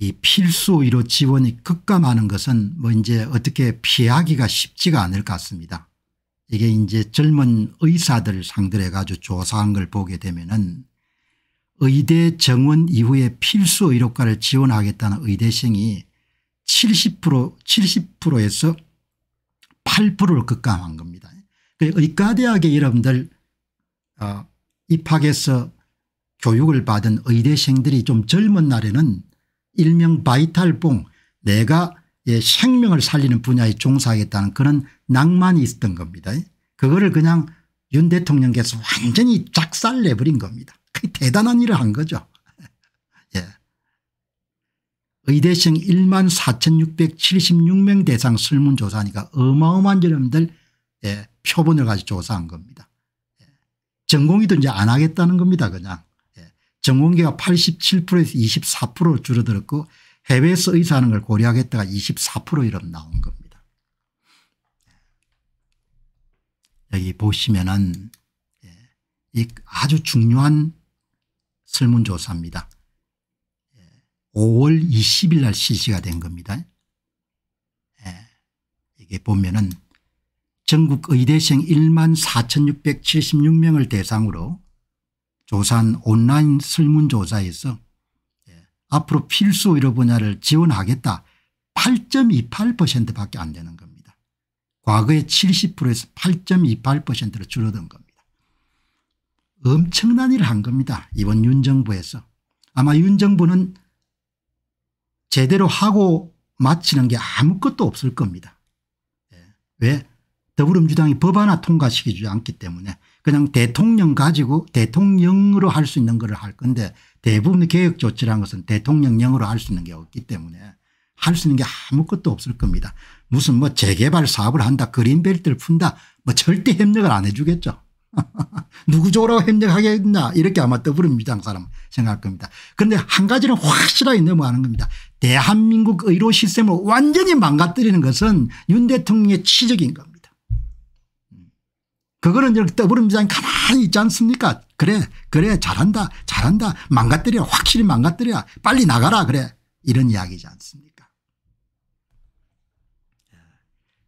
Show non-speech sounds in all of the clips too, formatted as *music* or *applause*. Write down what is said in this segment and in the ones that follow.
이 필수 의료 지원이 급감하는 것은 뭐 이제 어떻게 피하기가 쉽지가 않을 것 같습니다. 이게 이제 젊은 의사들 상대로 해가지고 조사한 걸 보게 되면은 의대 정원 이후에 필수 의료과를 지원하겠다는 의대생이 70% 70%에서 8%를 급감한 겁니다. 그 의과대학에 여러분들 어, 입학해서 교육을 받은 의대생들이 좀 젊은 날에는 일명 바이탈봉 내가 예, 생명을 살리는 분야에 종사하겠다는 그런 낭만이 있었던 겁니다. 그거를 그냥 윤 대통령께서 완전히 작살내버린 겁니다. 대단한 일을 한 거죠. *laughs* 예. 의대생 1만 4676명 대상 설문조사니까 어마어마한 여러분들 예, 표본을 가지고 조사한 겁니다. 예. 전공의도 이제 안 하겠다는 겁니다 그냥. 전공계가 87%에서 24% 줄어들었고 해외에서 의사하는 걸 고려하겠다가 24% 이름 나온 겁니다. 예. 여기 보시면은 예, 이 아주 중요한 설문조사입니다. 5월 예, 20일 날 실시가 된 겁니다. 이게 보면은 전국 의대생 1 4,676명을 대상으로 조산 온라인 설문조사에서 예, 앞으로 필수 의료 분야를 지원하겠다 8.28%밖에 안 되는 겁니다. 과거의 70%에서 8.28%로 줄어든 겁니다. 엄청난 일을 한 겁니다. 이번 윤 정부에서. 아마 윤 정부는 제대로 하고 마치는 게 아무것도 없을 겁니다. 예, 왜? 더불어민주당이 법 하나 통과시키지 않기 때문에 그냥 대통령 가지고 대통령으로 할 수 있는 걸할 건데 대부분의 개혁 조치라는 것은 대통령령으로 할 수 있는 게 없기 때문에 할 수 있는 게 아무것도 없을 겁니다. 무슨 뭐 재개발 사업을 한다 그린벨트를 푼다 뭐 절대 협력을 안해 주겠죠. *laughs* 누구 좋으라고 협력하겠나 이렇게 아마 더불어민주당 사람 생각할 겁니다. 그런데 한 가지는 확실하게 넘어가는 겁니다. 대한민국 의료 시스템을 완전히 망가뜨리는 것은 윤 대통령의 취적인 겁니다. 그거는 이렇게 떠불어민주당이 가만히 있지 않습니까 그래 그래 잘한다 잘한다 망가뜨려 확실히 망가뜨려 빨리 나가라 그래 이런 이야기지 않습니까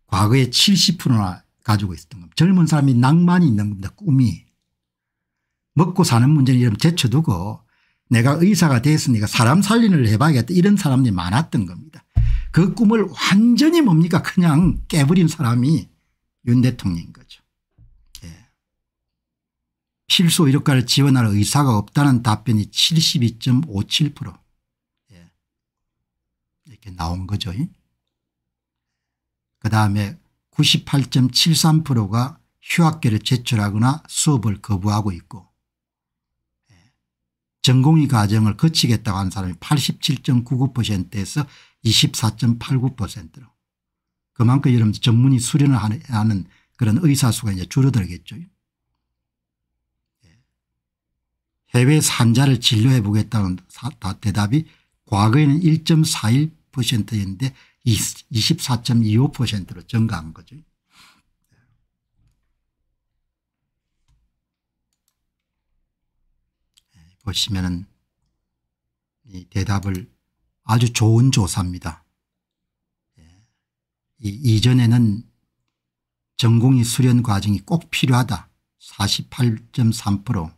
과거에 70%나 가지고 있었던 겁니다. 젊은 사람이 낭만이 있는 겁니다. 꿈이. 먹고 사는 문제는 이런 제쳐두고 내가 의사가 됐으니까 사람 살림을 해봐야겠다 이런 사람들이 많았던 겁니다. 그 꿈을 완전히 뭡니까 그냥 깨버린 사람이 윤 대통령인 거 필수 의료과를 지원할 의사가 없다는 답변이 72.57% 예. 이렇게 나온 거죠. 그 다음에 98.73%가 휴학계를 제출하거나 수업을 거부하고 있고 예. 전공의 과정을 거치겠다고 한 사람이 87.99%에서 24.89%로 그만큼 여러분 전문의 수련을 하는 그런 의사 수가 이제 줄어들겠죠. 해외 산자를 진료해 보겠다는 대답이 과거에는 1.41%였는데 24.25%로 증가한 거죠. 네, 보시면은 이 대답을 아주 좋은 조사입니다. 네, 이 이전에는 전공의 수련 과정이 꼭 필요하다. 48.3%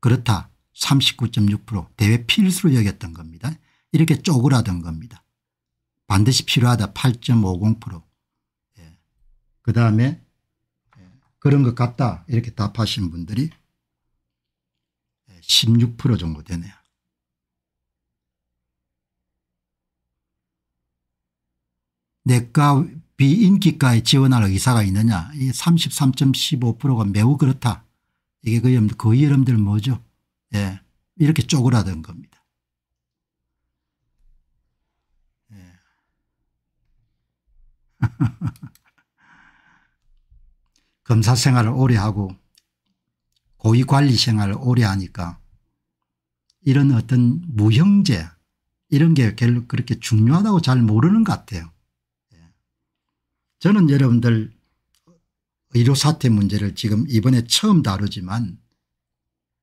그렇다. 39.6% 대외 필수로 여겼던 겁니다. 이렇게 쪼그라든 겁니다. 반드시 필요하다 8.50% 예. 그다음에 예. 그런 것 같다 이렇게 답하신 분들이 16% 예, 정도 되네요. 내과 비인기과에 지원할 의사가 있느냐 이 33.15%가 매우 그렇다. 이게 거의 여러분들 뭐죠 예. 이렇게 쪼그라든 겁니다. 예. *laughs* 검사 생활을 오래 하고 고위 관리 생활을 오래 하니까 이런 어떤 무형제 이런 게 별로 그렇게 중요하다고 잘 모르는 것 같아요. 예. 저는 여러분들 의료사태 문제를 지금 이번에 처음 다루지만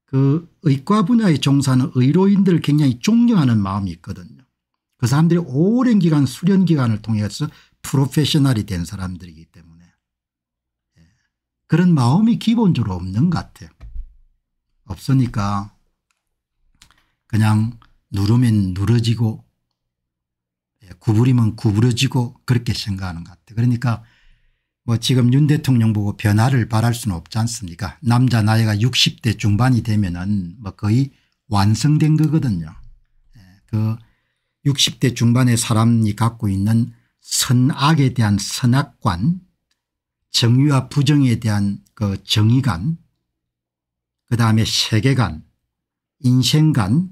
그 의과 분야에 종사하는 의료인들을 굉장히 존경하는 마음이 있거든요. 그 사람들이 오랜 기간 수련 기간을 통해서 프로페셔널이 된 사람들이기 때문에 예. 그런 마음이 기본적으로 없는 것 같아요. 없으니까 그냥 누르면 누러지고 예, 구부리면 구부러지고 그렇게 생각하는 것 같아요. 그러니까 뭐 지금 윤 대통령 보고 변화를 바랄 수는 없지 않습니까 남자 나이가 60대 중반이 되면 은뭐 거의 완성된 거거든요. 예, 그 60대 중반의 사람이 갖고 있는 선악에 대한 선악관 정의와 부정에 대한 그 정의관 그 다음에 세계관 인생관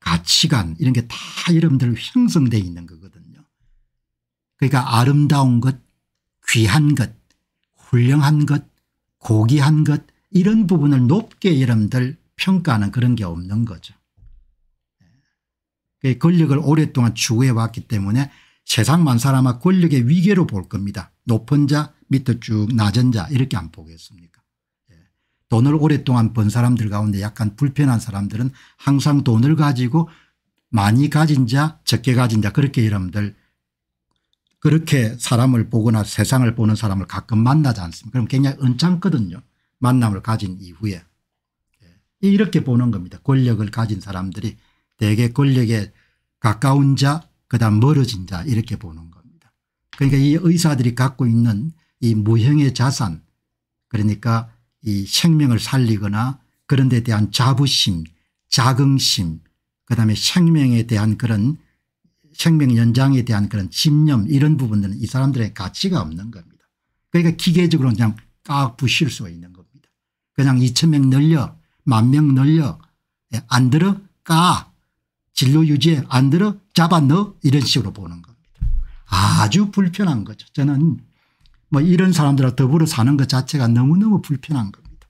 가치관 이런 게 다 여러분들 형성되어 있는 거거든요. 그러니까 아름다운 것 귀한 것 훌륭한 것 고귀한 것 이런 부분을 높게 여러분들 평가하는 그런 게 없는 거죠. 예. 권력을 오랫동안 추구해왔기 때문에 세상만 사람아 권력의 위계로 볼 겁니다. 높은 자 밑에 쭉 낮은 자 이렇게 안 보겠습니까 예. 돈을 오랫동안 번 사람들 가운데 약간 불편한 사람들은 항상 돈을 가지고 많이 가진 자 적게 가진 자 그렇게 여러분들 그렇게 사람을 보거나 세상을 보는 사람을 가끔 만나지 않습니까 그럼 굉장히 은찮거든요. 만남을 가진 이후에. 예. 이렇게 보는 겁니다. 권력을 가진 사람들이 대개 권력에 가까운 자 그다음 멀어진 자 이렇게 보는 겁니다. 그러니까 이 의사들이 갖고 있는 이 무형의 자산 그러니까 이 생명을 살리거나 그런 데 대한 자부심 자긍심 그다음에 생명에 대한 그런 생명 연장에 대한 그런 집념 이런 부분들은 이 사람들의 가치가 없는 겁니다. 그러니까 기계적으로 그냥 깍 부실 수 있는 겁니다. 그냥 2천 명 늘려 만명 늘려 예, 안 들어 까 진로 유지에 안 들어 잡아 넣어 이런 식으로 보는 겁니다. 아주 불편한 거죠. 저는 뭐 이런 사람들과 더불어 사는 것 자체가 너무너무 불편한 겁니다.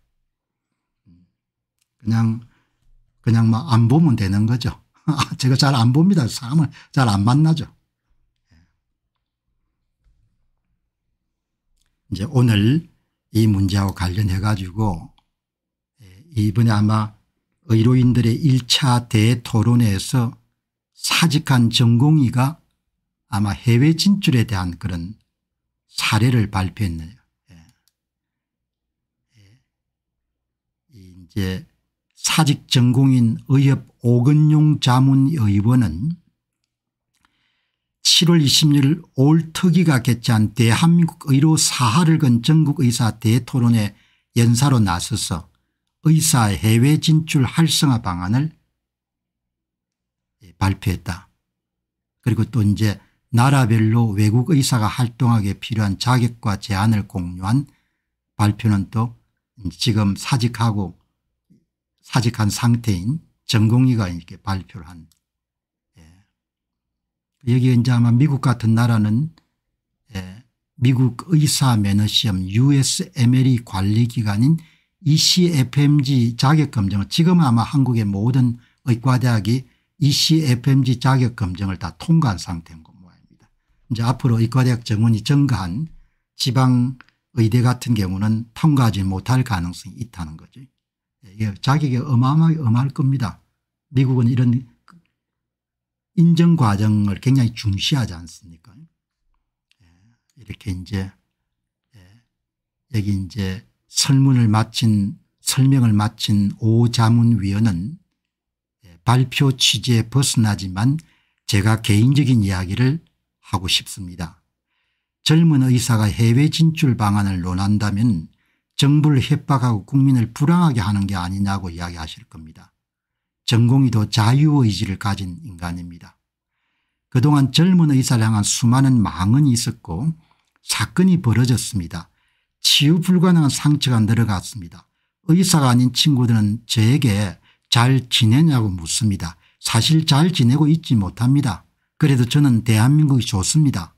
그냥 그냥 막안 뭐 보면 되는 거죠. *laughs* 제가 잘 안 봅니다. 사람을 잘 안 만나죠. 이제 오늘 이 문제하고 관련해 가지고 예, 이번에 아마 의료인들의 1차 대토론회에서 사직한 전공의가 아마 해외 진출에 대한 그런 사례를 발표했네요. 예. 예. 이제 사직 전공인 의협 오근용 자문의원은 7월 26일 올터기가 개최한 대한민국 의료 사하를 건 전국의사 대토론회 연사로 나서서 의사 해외 진출 활성화 방안을 발표했다. 그리고 또 이제 나라별로 외국 의사가 활동하기에 필요한 자격과 제안을 공유한 발표는 또 지금 사직하고 사직한 상태인 전공의가 이렇게 발표를 한. 예. 그 여기 에 이제 아마 미국 같은 나라는 예. 미국 의사 면허 시험 USMLE 관리기관인 ECFMG 자격검정을 지금 아마 한국의 모든 의과대학이 ECFMG 자격검정을 다 통과한 상태인 것 모양입니다. 이제 앞으로 의과대학 정원이 증가한 지방의대 같은 경우는 통과하지 못할 가능성이 있다는 거죠. 예, 예, 자격이 어마어마하게 엄할 겁니다. 미국은 이런 인정 과정을 굉장히 중시하지 않습니까? 예, 이렇게 이제 여기 이제 설문을 마친 설명을 마친 오자문위원은 발표 취지에 벗어나지만 제가 개인적인 이야기를 하고 싶습니다. 젊은 의사가 해외 진출 방안을 논한다면 정부를 협박하고 국민을 불안하게 하는 게 아니냐고 이야기하실 겁니다. 전공의도 자유의지를 가진 인간입니다. 그동안 젊은 의사를 향한 수많은 망언이 있었고 사건이 벌어졌습니다. 치유 불가능한 상처가 늘어갔습니다. 의사가 아닌 친구들은 저에게 잘 지내냐고 묻습니다. 사실 잘 지내고 있지 못합니다. 그래도 저는 대한민국이 좋습니다.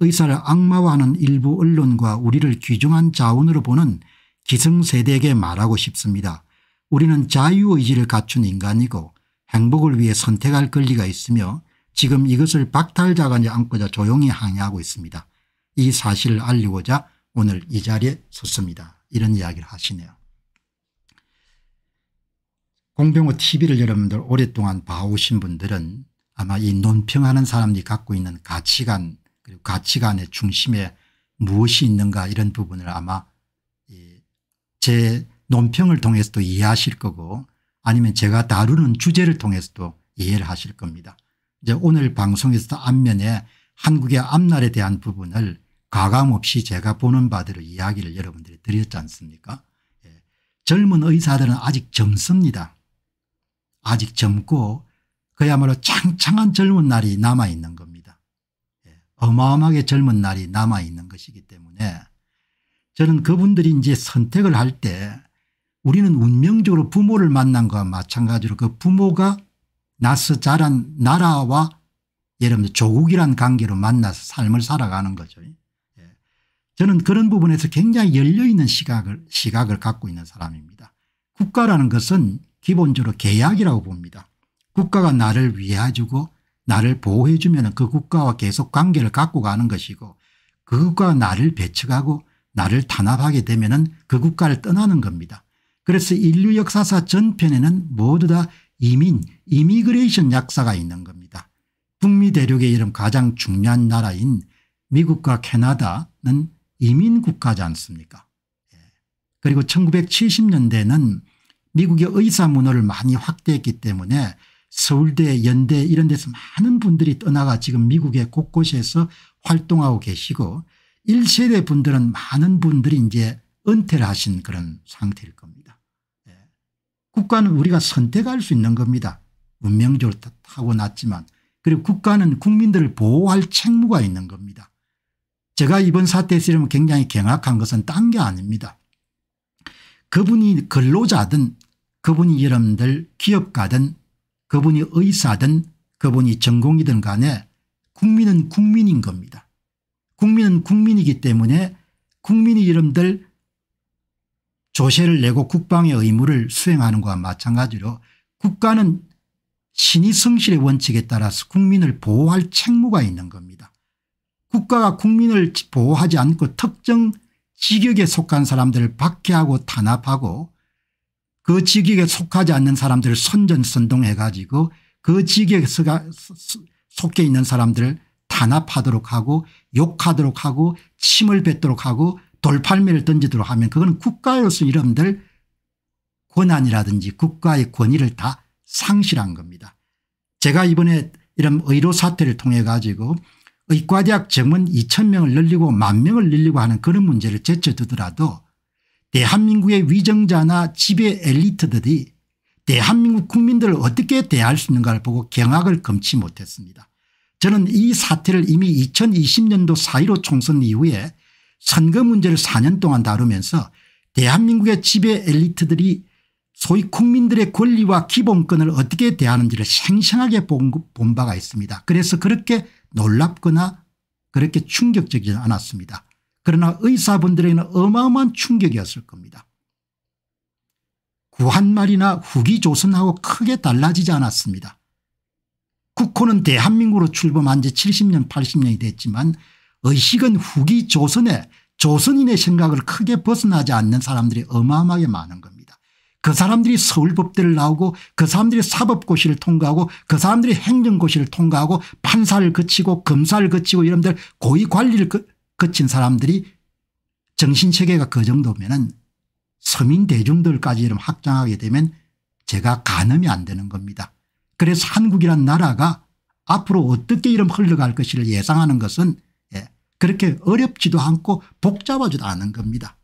의사를 악마화하는 일부 언론과 우리를 귀중한 자원으로 보는 기성세대에게 말하고 싶습니다. 우리는 자유의지를 갖춘 인간이고 행복을 위해 선택할 권리가 있으며 지금 이것을 박탈자간에 안고자 조용히 항의하고 있습니다. 이 사실을 알리고자 오늘 이 자리에 섰습니다. 이런 이야기를 하시네요. 공병호 tv를 여러분들 오랫동안 봐오신 분들은 아마 이 논평하는 사람들이 갖고 있는 가치관 그리고 가치관의 중심에 무엇이 있는가 이런 부분을 아마 제 논평을 통해서도 이해하실 거고 아니면 제가 다루는 주제를 통해서도 이해를 하실 겁니다. 이제 오늘 방송에서 앞면에 한국의 앞날에 대한 부분을 가감없이 제가 보는 바대로 이야기를 여러분들이 드렸지 않습니까 예. 젊은 의사들은 아직 젊습니다. 아직 젊고 그야말로 창창한 젊은 날이 남아있는 겁니다. 어마어마하게 젊은 날이 남아있는 것이기 때문에 저는 그분들이 이제 선택을 할 때 우리는 운명적으로 부모를 만난 것과 마찬가지로 그 부모가 나서 자란 나라와 예를 들면 조국이란 관계로 만나서 삶을 살아가는 거죠. 예. 저는 그런 부분에서 굉장히 열려있는 시각을 시각을 갖고 있는 사람입니다. 국가라는 것은 기본적으로 계약이라고 봅니다. 국가가 나를 위해주고 나를 보호해 주면 그 국가와 계속 관계를 갖고 가는 것이고 그 국가가 나를 배척하고 나를 탄압하게 되면 그 국가를 떠나는 겁니다. 그래서 인류 역사사 전편에는 모두 다 이민 이미그레이션 약사가 있는 겁니다. 북미 대륙의 이름 가장 중요한 나라인 미국과 캐나다는 이민 국가지 않습니까 예. 그리고 1970년대는 미국의 의사 문화를 많이 확대했기 때문에 서울대 연대 이런 데서 많은 분들이 떠나가 지금 미국의 곳곳에서 활동하고 계시고 1세대 분들은 많은 분들이 이제 은퇴를 하신 그런 상태일 겁니다. 예. 국가는 우리가 선택할 수 있는 겁니다. 운명적으로 타고났지만 그리고 국가는 국민들을 보호할 책무가 있는 겁니다. 제가 이번 사태에서 이러면 굉장히 경악한 것은 딴 게 아닙니다. 그분이 근로자든 그분이 여러분들 기업가든 그분이 의사든 그분이 전공이든 간에 국민은 국민인 겁니다. 국민은 국민이기 때문에 국민이 이름들 조세를 내고 국방의 의무를 수행하는 것과 마찬가지로 국가는 신이 성실의 원칙에 따라서 국민을 보호할 책무가 있는 겁니다. 국가가 국민을 보호하지 않고 특정 직역에 속한 사람들을 박해하고 탄압하고 그직위에 속하지 않는 사람들을 선전선동해 가지고 그직위에 속해 있는 사람들을 탄압하도록 하고 욕하도록 하고 침을 뱉도록 하고 돌팔매를 던지도록 하면 그건 국가로서 이름들 권한이라든지 국가의 권위를 다 상실한 겁니다. 제가 이번에 이런 의료 사태를 통해 가지고 의과대학 정원 2천명을 늘리고 만 명을 늘리고 하는 그런 문제를 제쳐두더라도 대한민국의 위정자나 지배 엘리트들이 대한민국 국민들을 어떻게 대할 수 있는가를 보고 경악을 금치 못했습니다. 저는 이 사태를 이미 2020년도 4.15 총선 이후에 선거 문제를 4년 동안 다루면서 대한민국의 지배 엘리트들이 소위 국민들의 권리와 기본권을 어떻게 대하는지를 생생하게 본, 바가 있습니다. 그래서 그렇게 놀랍거나 그렇게 충격적이지 않았습니다. 그러나 의사분들에게는 어마어마한 충격이었을 겁니다. 구한말이나 후기 조선하고 크게 달라지지 않았습니다. 국호는 대한민국으로 출범한 지 70년 80년이 됐지만 의식은 후기 조선의 조선인의 생각을 크게 벗어나지 않는 사람들이 어마어마하게 많은 겁니다. 그 사람들이 서울법대를 나오고 그 사람들이 사법고시를 통과하고 그 사람들이 행정고시를 통과하고 판사를 거치고 검사를 거치고 이런들 고위관리를 거친 사람들이 정신체계가 그 정도면은 서민 대중들까지 이런 확장하게 되면 제가 가늠이 안 되는 겁니다. 그래서 한국이란 나라가 앞으로 어떻게 이런 흘러갈 것을 예상하는 것은 예, 그렇게 어렵지도 않고 복잡하지도 않은 겁니다.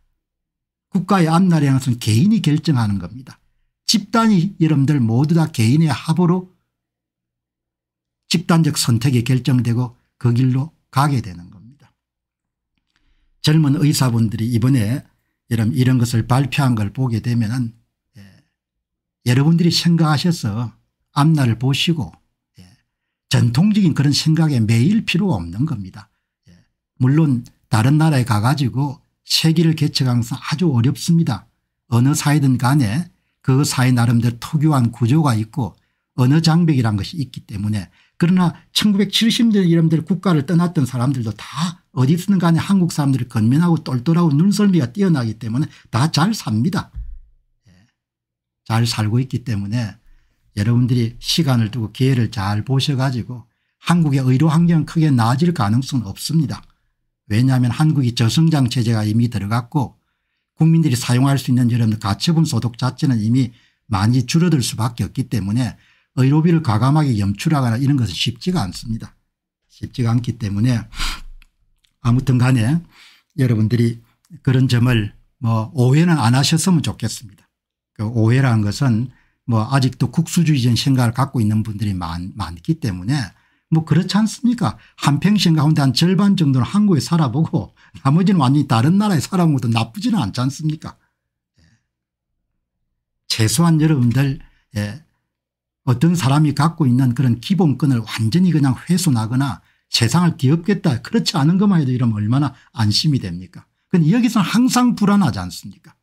국가의 앞날에 것은 개인이 결정하는 겁니다. 집단이 여러분들 모두 다 개인의 합으로 집단적 선택이 결정되고 그 길로 가게 되는 겁니다. 젊은 의사분들이 이번에 이런, 이런 것을 발표한 걸 보게 되면은 예. 여러분들이 생각하셔서 앞날을 보시고 예. 전통적인 그런 생각에 매일 필요가 없는 겁니다. 예. 물론 다른 나라에 가가지고 세계를 개척하는 것은 아주 어렵습니다. 어느 사회든 간에 그 사회 나름대로 특유한 구조가 있고 어느 장벽이란 것이 있기 때문에 그러나 1970년 대 이름들 국가를 떠났던 사람들도 다 어디서든 간에 한국 사람들이 건면하고 똘똘하고 눈썰미가 뛰어나기 때문에 다 잘 삽니다. 예. 잘 살고 있기 때문에 여러분들이 시간을 두고 기회를 잘 보셔가지고 한국의 의료 환경 크게 나아질 가능성은 없습니다. 왜냐하면 한국이 저성장 체제가 이미 들어갔고 국민들이 사용할 수 있는 여러분 가처분 소득 자체는 이미 많이 줄어들 수밖에 없기 때문에 의료비를 과감하게 염출하거나 이런 것은 쉽지가 않습니다. 쉽지가 않기 때문에 아무튼 간에 여러분들이 그런 점을 뭐 오해는 안 하셨으면 좋겠습니다. 그 오해라는 것은 뭐 아직도 국수주의적인 생각을 갖고 있는 분들이 많, 많기 때문에 뭐 그렇지 않습니까 한평생 가운데 한 절반 정도는 한국에 살아보고 나머지는 완전히 다른 나라에 살아보고도 나쁘지는 않지 않습니까 예. 최소한 여러분들 예, 어떤 사람이 갖고 있는 그런 기본권을 완전히 그냥 훼손하거나 세상을 뒤엎겠다 그렇지 않은 것만 해도 이러면 얼마나 안심이 됩니까 그데 그러니까 여기서는 항상 불안하지 않습니까